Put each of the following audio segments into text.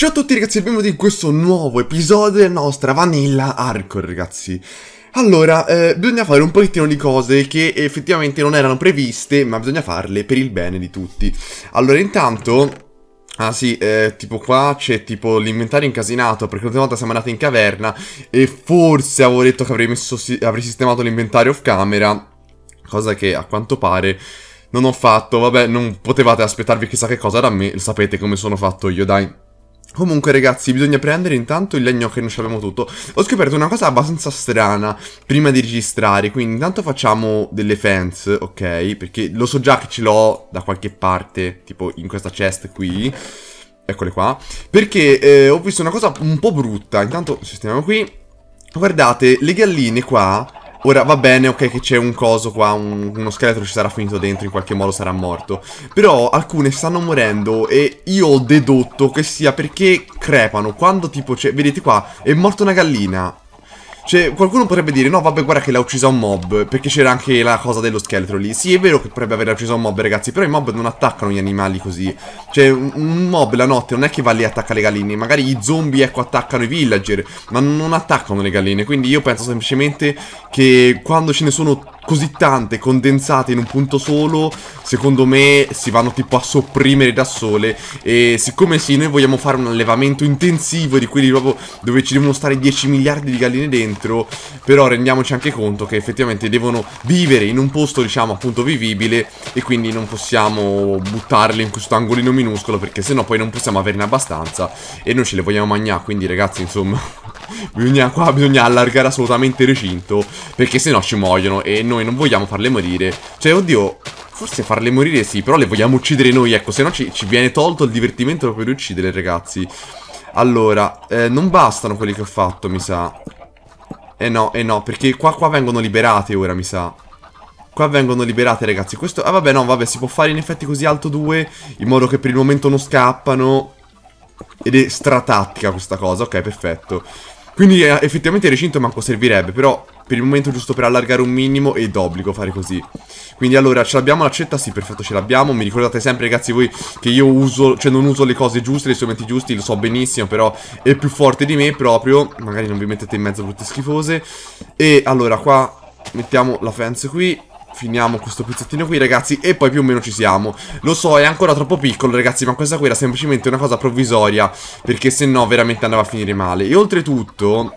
Ciao a tutti ragazzi e benvenuti in questo nuovo episodio della nostra Vanilla Hardcore ragazzi Allora, eh, bisogna fare un pochettino di cose che effettivamente non erano previste ma bisogna farle per il bene di tutti Allora intanto... Ah sì, eh, tipo qua c'è tipo l'inventario incasinato perché l'ultima volta siamo andati in caverna e forse avevo detto che avrei, messo, avrei sistemato l'inventario off camera Cosa che a quanto pare non ho fatto, vabbè non potevate aspettarvi chissà che cosa da me, sapete come sono fatto io dai Comunque ragazzi bisogna prendere intanto il legno che non abbiamo tutto Ho scoperto una cosa abbastanza strana prima di registrare Quindi intanto facciamo delle fence, ok? Perché lo so già che ce l'ho da qualche parte Tipo in questa chest qui Eccole qua Perché eh, ho visto una cosa un po' brutta Intanto sistemiamo qui Guardate, le galline qua Ora va bene, ok che c'è un coso qua, un, uno scheletro ci sarà finito dentro, in qualche modo sarà morto. Però alcune stanno morendo e io ho dedotto che sia perché crepano. Quando tipo c'è... Vedete qua, è morta una gallina. Cioè, qualcuno potrebbe dire, no, vabbè, guarda che l'ha uccisa un mob, perché c'era anche la cosa dello scheletro lì. Sì, è vero che potrebbe aver ucciso un mob, ragazzi, però i mob non attaccano gli animali così. Cioè, un mob la notte non è che va lì e attacca le galline, magari i zombie, ecco, attaccano i villager, ma non attaccano le galline. Quindi io penso semplicemente che quando ce ne sono così tante condensate in un punto solo, secondo me si vanno tipo a sopprimere da sole e siccome sì, noi vogliamo fare un allevamento intensivo di quelli proprio dove ci devono stare 10 miliardi di galline dentro, però rendiamoci anche conto che effettivamente devono vivere in un posto diciamo appunto vivibile e quindi non possiamo buttarle in questo angolino minuscolo perché sennò poi non possiamo averne abbastanza e noi ce le vogliamo mangiare, quindi ragazzi insomma bisogna, qua bisogna allargare assolutamente il recinto Perché se no ci muoiono e noi non vogliamo farle morire Cioè oddio, forse farle morire sì, però le vogliamo uccidere noi Ecco, se no ci, ci viene tolto il divertimento proprio di uccidere ragazzi Allora, eh, non bastano quelli che ho fatto mi sa Eh no, eh no, perché qua, qua vengono liberate ora mi sa Qua vengono liberate ragazzi Questo, ah vabbè no, vabbè si può fare in effetti così alto due In modo che per il momento non scappano Ed è stratattica questa cosa Ok perfetto quindi eh, effettivamente il recinto manco servirebbe, però per il momento giusto per allargare un minimo è d'obbligo fare così. Quindi allora, ce l'abbiamo l'accetta? Sì, perfetto, ce l'abbiamo. Mi ricordate sempre, ragazzi, voi che io uso, cioè non uso le cose giuste, gli strumenti giusti, lo so benissimo, però è più forte di me proprio. Magari non vi mettete in mezzo brutte schifose. E allora, qua mettiamo la fence qui finiamo questo pezzettino qui ragazzi e poi più o meno ci siamo Lo so è ancora troppo piccolo ragazzi ma questa qui era semplicemente una cosa provvisoria Perché se no veramente andava a finire male E oltretutto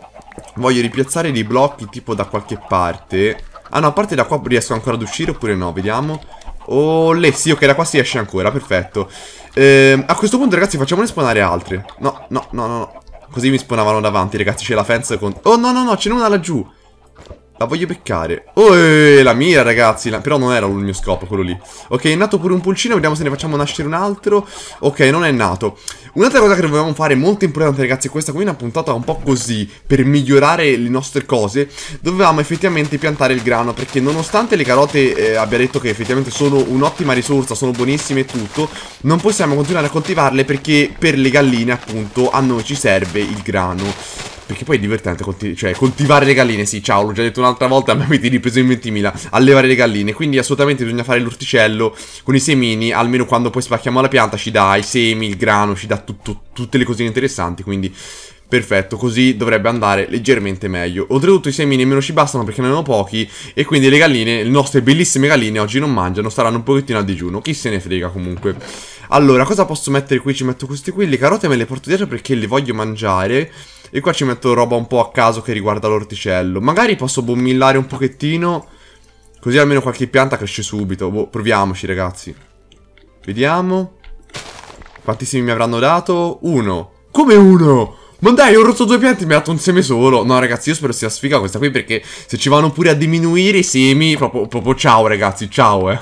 voglio ripiazzare dei blocchi tipo da qualche parte Ah no a parte da qua riesco ancora ad uscire oppure no vediamo Oh, le, sì, ok, da qua si esce ancora, perfetto eh, A questo punto, ragazzi, facciamone spawnare altre No, no, no, no, Così mi spawnavano davanti, ragazzi, c'è la fence con... Oh, no, no, no, ce n'è una laggiù la voglio peccare Oh, la mira, ragazzi. La... Però non era il mio scopo, quello lì. Ok, è nato pure un pulcino. Vediamo se ne facciamo nascere un altro. Ok, non è nato. Un'altra cosa che dovevamo fare molto importante, ragazzi, questa qui è una puntata un po' così, per migliorare le nostre cose, dovevamo effettivamente piantare il grano, perché nonostante le carote eh, abbia detto che effettivamente sono un'ottima risorsa, sono buonissime e tutto, non possiamo continuare a coltivarle perché per le galline, appunto, a noi ci serve il grano. Perché poi è divertente colti cioè, coltivare le galline, sì, ciao, l'ho già detto un'altra volta, ma ti ripreso in 20.000, allevare le galline, quindi assolutamente bisogna fare l'orticello con i semini, almeno quando poi spacchiamo la pianta ci dà i semi, il grano, ci dà tutto, tutte le cosine interessanti, quindi perfetto, così dovrebbe andare leggermente meglio. Oltretutto i semi nemmeno ci bastano perché ne hanno pochi e quindi le galline, le nostre bellissime galline oggi non mangiano, staranno un pochettino a digiuno, chi se ne frega comunque. Allora, cosa posso mettere qui? Ci metto queste qui, le carote me le porto dietro perché le voglio mangiare... E qua ci metto roba un po' a caso che riguarda l'orticello. Magari posso bommillare un pochettino. Così almeno qualche pianta cresce subito. Boh, proviamoci, ragazzi. Vediamo. Quantissimi mi avranno dato? Uno. Come uno? Ma dai, ho rotto due piante e mi ha dato un seme solo. No, ragazzi, io spero sia sfiga questa qui perché se ci vanno pure a diminuire i semi, proprio, proprio ciao, ragazzi, ciao, eh.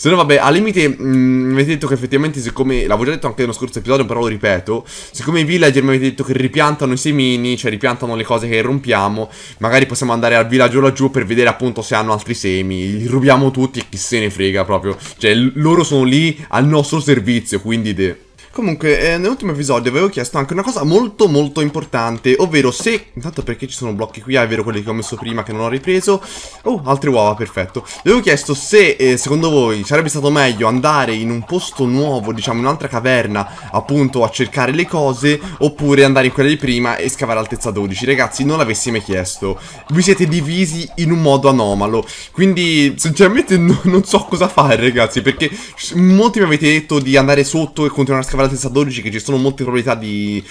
Se no, vabbè, al limite, mh, mm, avete detto che effettivamente, siccome l'avevo già detto anche nello scorso episodio, però lo ripeto, siccome i villager mi avete detto che ripiantano i semini, cioè ripiantano le cose che rompiamo, magari possiamo andare al villaggio laggiù per vedere appunto se hanno altri semi. Li rubiamo tutti e chi se ne frega proprio. Cioè, loro sono lì al nostro servizio, quindi... De- Comunque, eh, nell'ultimo episodio avevo chiesto anche una cosa molto molto importante, ovvero se... Intanto perché ci sono blocchi qui, ah, è vero quelli che ho messo prima che non ho ripreso. Oh, altre uova, perfetto. Avevo chiesto se, eh, secondo voi, sarebbe stato meglio andare in un posto nuovo, diciamo in un'altra caverna, appunto a cercare le cose, oppure andare in quella di prima e scavare altezza 12. Ragazzi, non l'avessi mai chiesto. Vi siete divisi in un modo anomalo, quindi sinceramente non so cosa fare, ragazzi, perché molti mi avete detto di andare sotto e continuare a scavare cavallo senza 12 che ci sono molte probabilità di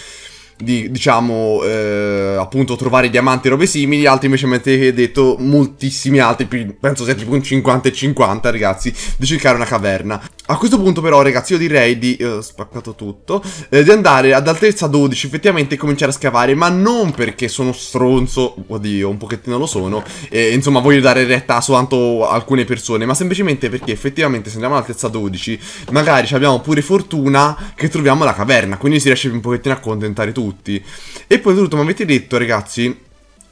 di, diciamo, eh, appunto trovare diamanti e robe simili, altri invece avete detto moltissimi altri, penso sia tipo un 50 e 50 ragazzi, di cercare una caverna. A questo punto però ragazzi io direi di, eh, ho eh, spaccato tutto, eh, di andare ad altezza 12 effettivamente e cominciare a scavare, ma non perché sono stronzo, oddio un pochettino lo sono, e insomma voglio dare retta soltanto a alcune persone, ma semplicemente perché effettivamente se andiamo ad altezza 12 magari abbiamo pure fortuna che troviamo la caverna, quindi si riesce un pochettino a contentare tutti. E poi tutto mi avete detto ragazzi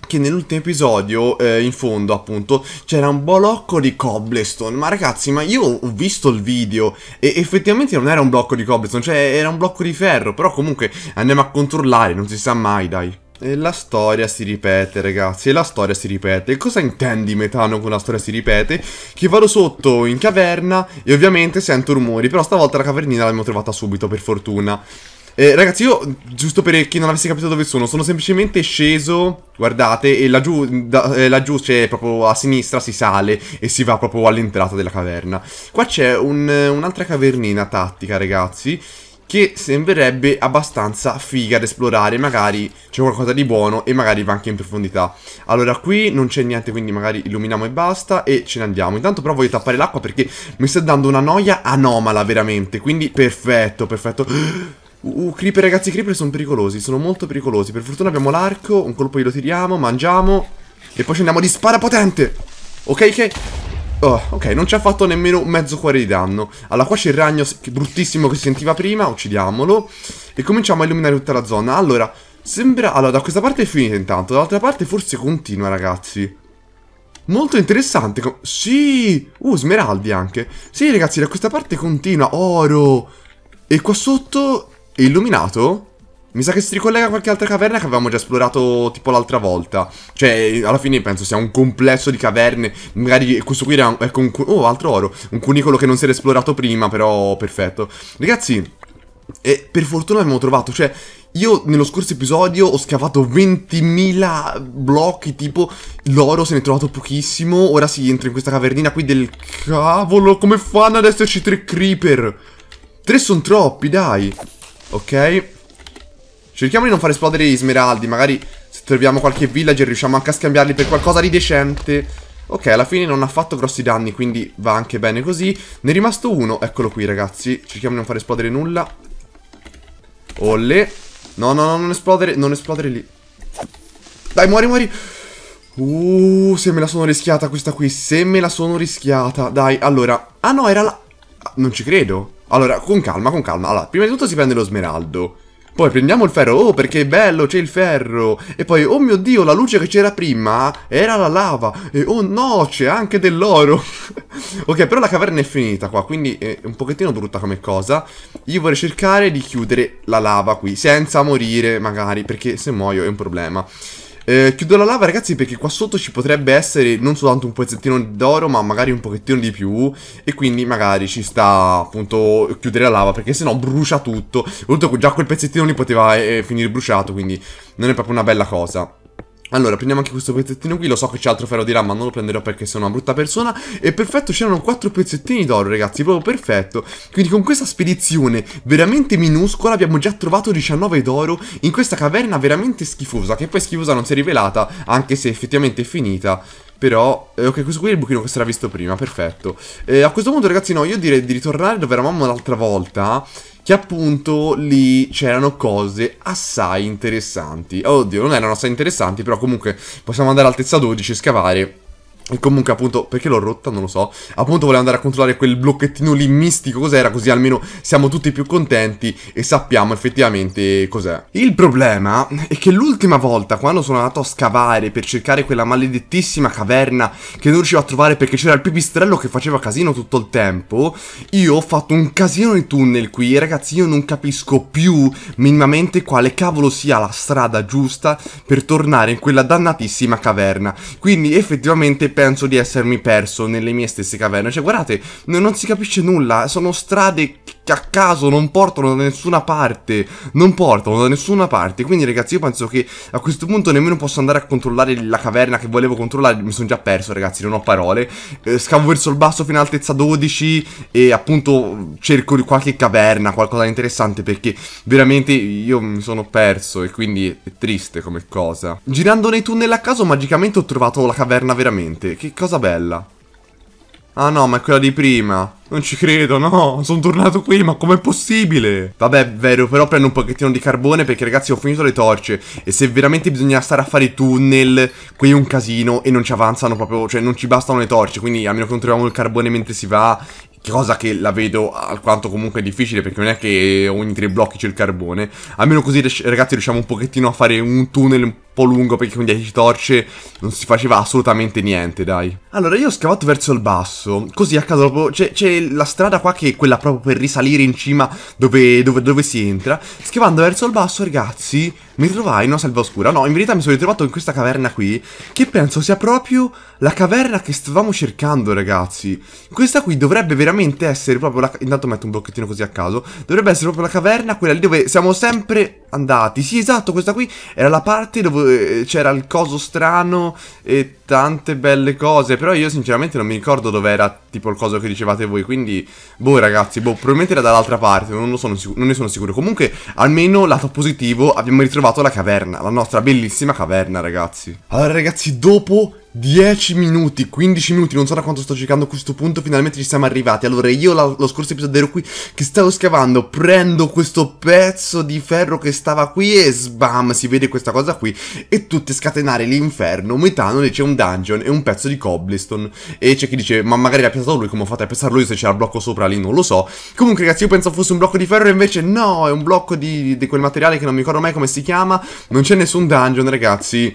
che nell'ultimo episodio eh, in fondo appunto c'era un blocco di cobblestone ma ragazzi ma io ho visto il video e effettivamente non era un blocco di cobblestone cioè era un blocco di ferro però comunque andiamo a controllare non si sa mai dai e la storia si ripete ragazzi, e la storia si ripete. cosa intendi metano con la storia si ripete? Che vado sotto in caverna e ovviamente sento rumori, però stavolta la cavernina l'abbiamo trovata subito per fortuna. Eh, ragazzi, io, giusto per chi non avesse capito dove sono, sono semplicemente sceso, guardate, e laggiù, da, eh, laggiù c'è proprio a sinistra si sale e si va proprio all'entrata della caverna. Qua c'è un, un'altra cavernina tattica, ragazzi, che sembrerebbe abbastanza figa da esplorare, magari c'è qualcosa di buono e magari va anche in profondità. Allora qui non c'è niente, quindi magari illuminiamo e basta e ce ne andiamo. Intanto però voglio tappare l'acqua perché mi sta dando una noia anomala veramente, quindi perfetto, perfetto. Uh, creeper, ragazzi, creeper sono pericolosi, sono molto pericolosi. Per fortuna abbiamo l'arco, un colpo glielo tiriamo, mangiamo. E poi ci andiamo di spara potente. Ok, ok. Oh, ok, non ci ha fatto nemmeno mezzo cuore di danno. Allora, qua c'è il ragno bruttissimo che si sentiva prima, uccidiamolo. E cominciamo a illuminare tutta la zona. Allora, sembra... Allora, da questa parte è finita intanto, dall'altra parte forse continua, ragazzi. Molto interessante. Sì! Uh, smeraldi anche. Sì, ragazzi, da questa parte continua. Oro! E qua sotto e illuminato? Mi sa che si ricollega a qualche altra caverna che avevamo già esplorato tipo l'altra volta. Cioè, alla fine penso sia un complesso di caverne. Magari questo qui era un, ecco un... Oh, altro oro. Un cunicolo che non si era esplorato prima, però perfetto. Ragazzi, e per fortuna abbiamo trovato, cioè... Io nello scorso episodio ho scavato 20.000 blocchi, tipo l'oro se ne è trovato pochissimo, ora si entra in questa cavernina qui del cavolo, come fanno ad esserci tre creeper? Tre sono troppi, dai! Ok Cerchiamo di non far esplodere gli smeraldi Magari se troviamo qualche villager riusciamo anche a scambiarli per qualcosa di decente Ok, alla fine non ha fatto grossi danni, quindi va anche bene così. Ne è rimasto uno, eccolo qui ragazzi. Cerchiamo di non far esplodere nulla. Olle. No, no, no, non esplodere, non esplodere lì. Dai, muori, muori. Uh, se me la sono rischiata questa qui, se me la sono rischiata. Dai, allora. Ah no, era la... Ah, non ci credo. Allora, con calma, con calma. Allora, prima di tutto si prende lo smeraldo. Poi prendiamo il ferro, oh perché è bello, c'è il ferro E poi, oh mio dio, la luce che c'era prima eh, era la lava E oh no, c'è anche dell'oro Ok, però la caverna è finita qua, quindi è un pochettino brutta come cosa Io vorrei cercare di chiudere la lava qui, senza morire magari Perché se muoio è un problema eh, chiudo la lava ragazzi perché qua sotto ci potrebbe essere non soltanto un pezzettino d'oro ma magari un pochettino di più E quindi magari ci sta appunto chiudere la lava perché sennò brucia tutto Oltre già quel pezzettino lì poteva eh, finire bruciato quindi non è proprio una bella cosa allora, prendiamo anche questo pezzettino qui, lo so che c'è altro ferro di rama, non lo prenderò perché sono una brutta persona E perfetto, c'erano quattro pezzettini d'oro ragazzi, proprio perfetto Quindi con questa spedizione veramente minuscola abbiamo già trovato 19 d'oro in questa caverna veramente schifosa Che poi schifosa non si è rivelata, anche se effettivamente è finita però, eh, ok, questo qui è il buchino che si era visto prima, perfetto eh, A questo punto ragazzi, no, io direi di ritornare dove eravamo l'altra volta Che appunto lì c'erano cose assai interessanti Oddio, non erano assai interessanti, però comunque possiamo andare all'altezza 12 e scavare e comunque appunto, perché l'ho rotta? Non lo so. Appunto volevo andare a controllare quel blocchettino lì mistico cos'era, così almeno siamo tutti più contenti e sappiamo effettivamente cos'è. Il problema è che l'ultima volta quando sono andato a scavare per cercare quella maledettissima caverna che non riuscivo a trovare perché c'era il pipistrello che faceva casino tutto il tempo, io ho fatto un casino di tunnel qui ragazzi io non capisco più minimamente quale cavolo sia la strada giusta per tornare in quella dannatissima caverna. Quindi effettivamente penso di essermi perso nelle mie stesse caverne. Cioè, guardate, non si capisce nulla, sono strade che a caso non portano da nessuna parte. Non portano da nessuna parte. Quindi, ragazzi, io penso che a questo punto nemmeno posso andare a controllare la caverna che volevo controllare. Mi sono già perso, ragazzi, non ho parole. Eh, scavo verso il basso fino all'altezza 12 e appunto cerco di qualche caverna, qualcosa di interessante perché veramente io mi sono perso e quindi è triste come cosa. Girando nei tunnel a caso magicamente ho trovato la caverna veramente. Che cosa bella. Ah no, ma è quella di prima. Non ci credo, no. Sono tornato qui, ma com'è possibile? Vabbè, vero, però prendo un pochettino di carbone perché ragazzi ho finito le torce. E se veramente bisogna stare a fare i tunnel, qui è un casino e non ci avanzano proprio, cioè non ci bastano le torce. Quindi almeno meno che non troviamo il carbone mentre si va, cosa che la vedo alquanto comunque difficile perché non è che ogni tre blocchi c'è il carbone. Almeno così ragazzi riusciamo un pochettino a fare un tunnel un po' po' lungo perché con 10 torce non si faceva assolutamente niente, dai. Allora, io ho scavato verso il basso, così a caso dopo C'è la strada qua che è quella proprio per risalire in cima dove, dove, dove si entra. Scavando verso il basso, ragazzi, mi trovai in una selva oscura. No, in verità mi sono ritrovato in questa caverna qui, che penso sia proprio la caverna che stavamo cercando, ragazzi. Questa qui dovrebbe veramente essere proprio la... Intanto metto un blocchettino così a caso. Dovrebbe essere proprio la caverna, quella lì dove siamo sempre andati. Sì, esatto, questa qui era la parte dove eh, c'era il coso strano e tante belle cose. Però io sinceramente non mi ricordo dove era tipo il coso che dicevate voi. Quindi, boh ragazzi, boh, probabilmente era dall'altra parte, non, sono non ne sono sicuro. Comunque, almeno lato positivo, abbiamo ritrovato la caverna, la nostra bellissima caverna, ragazzi. Allora ragazzi, dopo 10 minuti, 15 minuti, non so da quanto sto cercando a questo punto, finalmente ci siamo arrivati. Allora, io la, lo scorso episodio ero qui che stavo scavando, prendo questo pezzo di ferro che stava qui e sbam, si vede questa cosa qui e tutte scatenare l'inferno. Metano c'è un dungeon e un pezzo di cobblestone e c'è chi dice "Ma magari l'ha piazzato lui, come ho fatto a piazzarlo io se c'era il blocco sopra lì, non lo so". Comunque, ragazzi, io pensavo fosse un blocco di ferro e invece no, è un blocco di, di quel materiale che non mi ricordo mai come si chiama. Non c'è nessun dungeon, ragazzi.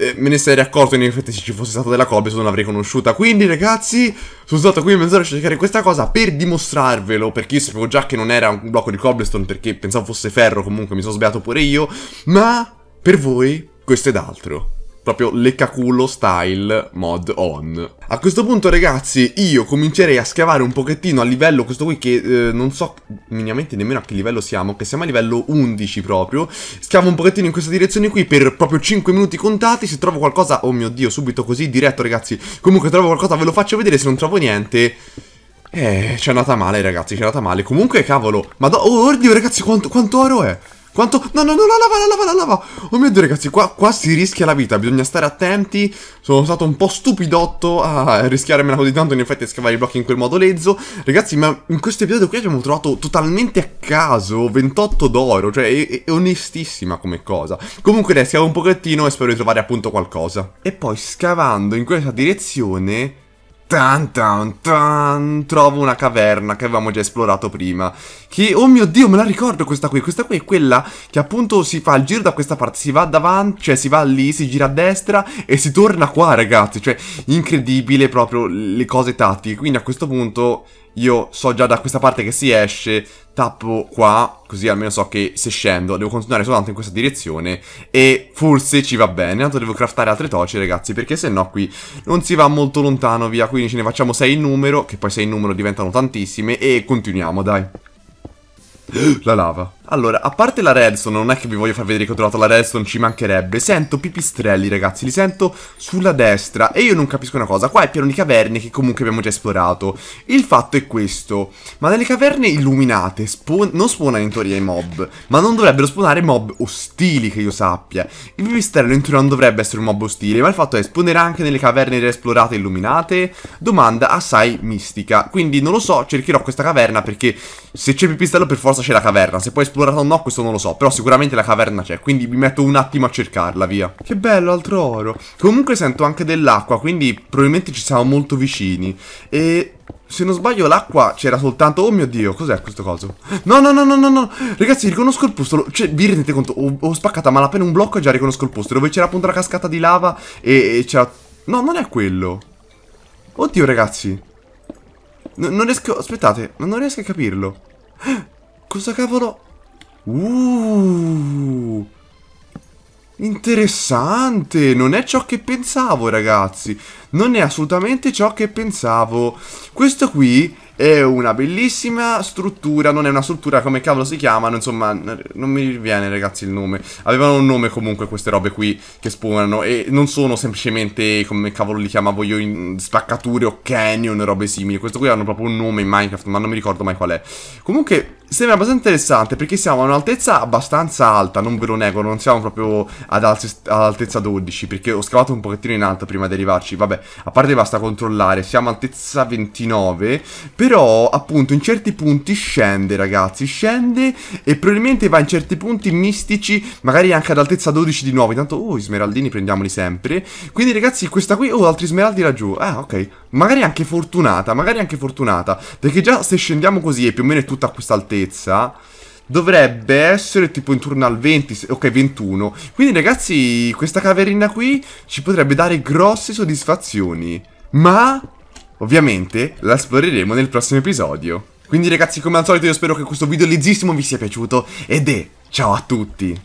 Eh, me ne sarei accorto in effetti se ci fosse stata della Colbe se non l'avrei conosciuta. Quindi ragazzi, sono stato qui mezz'ora a cercare questa cosa per dimostrarvelo, perché io sapevo già che non era un blocco di cobblestone perché pensavo fosse ferro, comunque mi sono sbagliato pure io, ma per voi questo è d'altro proprio leccaculo style mod on. A questo punto ragazzi io comincerei a scavare un pochettino a livello questo qui che eh, non so minimamente nemmeno a che livello siamo Che siamo a livello 11 proprio Scavo un pochettino in questa direzione qui per proprio 5 minuti contati Se trovo qualcosa, oh mio dio subito così diretto ragazzi Comunque trovo qualcosa ve lo faccio vedere se non trovo niente Eh c'è andata male ragazzi c'è andata male Comunque cavolo, ma oh oddio ragazzi quanto, quanto oro è quanto? No, no, no, la lava, la lava, la lava! Oh mio Dio, ragazzi, qua, qua, si rischia la vita, bisogna stare attenti. Sono stato un po' stupidotto a rischiarmela così tanto, in effetti, a scavare i blocchi in quel modo lezzo. Ragazzi, ma in questo episodio qui abbiamo trovato totalmente a caso 28 d'oro, cioè è, è, onestissima come cosa. Comunque, dai, scavo un pochettino e spero di trovare appunto qualcosa. E poi, scavando in questa direzione Tan, tan, tan, trovo una caverna che avevamo già esplorato prima. Che, oh mio Dio, me la ricordo questa qui. Questa qui è quella che appunto si fa il giro da questa parte. Si va davanti, cioè si va lì, si gira a destra e si torna qua, ragazzi. Cioè, incredibile proprio le cose tattiche. Quindi a questo punto io so già da questa parte che si esce, tappo qua, così almeno so che se scendo devo continuare soltanto in questa direzione e forse ci va bene, tanto devo craftare altre toci ragazzi perché se no qui non si va molto lontano via, quindi ce ne facciamo 6 in numero, che poi 6 in numero diventano tantissime e continuiamo dai. La lava. Allora, a parte la redstone, non è che vi voglio far vedere che ho trovato la redstone, ci mancherebbe. Sento pipistrelli, ragazzi, li sento sulla destra. E io non capisco una cosa, qua è pieno di caverne che comunque abbiamo già esplorato. Il fatto è questo, ma nelle caverne illuminate spawn non spawnano in teoria i mob, ma non dovrebbero spawnare mob ostili, che io sappia. Il pipistrello in teoria non dovrebbe essere un mob ostile, ma il fatto è spawnerà anche nelle caverne già esplorate e illuminate? Domanda assai mistica. Quindi non lo so, cercherò questa caverna perché se c'è il pipistrello per forza c'è la caverna, se poi esplorare esplorata o no, questo non lo so. Però sicuramente la caverna c'è, quindi mi metto un attimo a cercarla, via. Che bello, altro oro. Comunque sento anche dell'acqua, quindi probabilmente ci siamo molto vicini. E... Se non sbaglio l'acqua c'era soltanto... Oh mio Dio, cos'è questo coso? No, no, no, no, no, no. Ragazzi, riconosco il posto. Cioè, vi rendete conto? Ho, ho spaccato malapena un blocco e già riconosco il posto. Dove c'era appunto la cascata di lava e, e c'era... No, non è quello. Oddio, ragazzi. N non riesco... Aspettate, non riesco a capirlo. Cosa cavolo... Uh, interessante, non è ciò che pensavo ragazzi, non è assolutamente ciò che pensavo. Questo qui è una bellissima struttura, non è una struttura come cavolo si chiamano, insomma, non mi viene ragazzi il nome. Avevano un nome comunque queste robe qui che spawnano e non sono semplicemente, come cavolo li chiamavo io, in spaccature o canyon, robe simili. Questo qui hanno proprio un nome in Minecraft, ma non mi ricordo mai qual è. Comunque sembra abbastanza interessante perché siamo a un'altezza abbastanza alta, non ve lo nego, non siamo proprio ad all'altezza 12 perché ho scavato un pochettino in alto prima di arrivarci. Vabbè, a parte basta controllare, siamo altezza 29, però però appunto in certi punti scende ragazzi, scende e probabilmente va in certi punti mistici, magari anche ad altezza 12 di nuovo, intanto oh i smeraldini prendiamoli sempre, quindi ragazzi questa qui, oh altri smeraldi laggiù, ah ok, magari anche fortunata, magari anche fortunata, perché già se scendiamo così e più o meno è tutta a quest'altezza Dovrebbe essere tipo intorno al 20, ok 21 Quindi ragazzi questa caverina qui ci potrebbe dare grosse soddisfazioni Ma Ovviamente la esploreremo nel prossimo episodio. Quindi ragazzi come al solito io spero che questo video lezzissimo vi sia piaciuto ed è ciao a tutti!